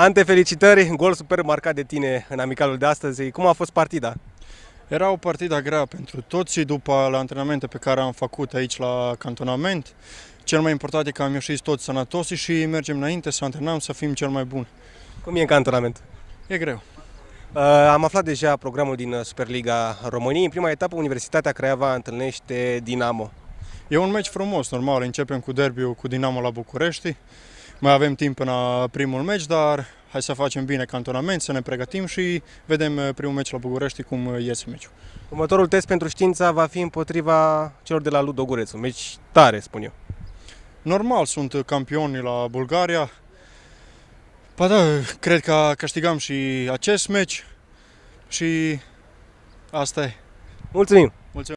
Ante, felicitări, gol super marcat de tine în amicalul de astăzi. Cum a fost partida? Era o partidă grea pentru toți după la antrenamente pe care am făcut aici la cantonament. Cel mai important e că am ieșit toți sănătoși și mergem înainte să antrenăm, să fim cel mai bun. Cum e în cantonament? E greu. Uh, am aflat deja programul din Superliga României. În prima etapă, Universitatea Craiova întâlnește Dinamo. E un meci frumos, normal. Începem cu derbiul cu Dinamo la București. Mai avem timp până primul meci, dar hai să facem bine cantonament, să ne pregătim și vedem uh, primul meci la București cum uh, iese meciul. Următorul test pentru știința va fi împotriva celor de la Ludo un meci tare, spun eu. Normal, sunt campioni la Bulgaria. Pa da, cred că câștigam și acest meci și asta e. Mulțumim! Mulțumim.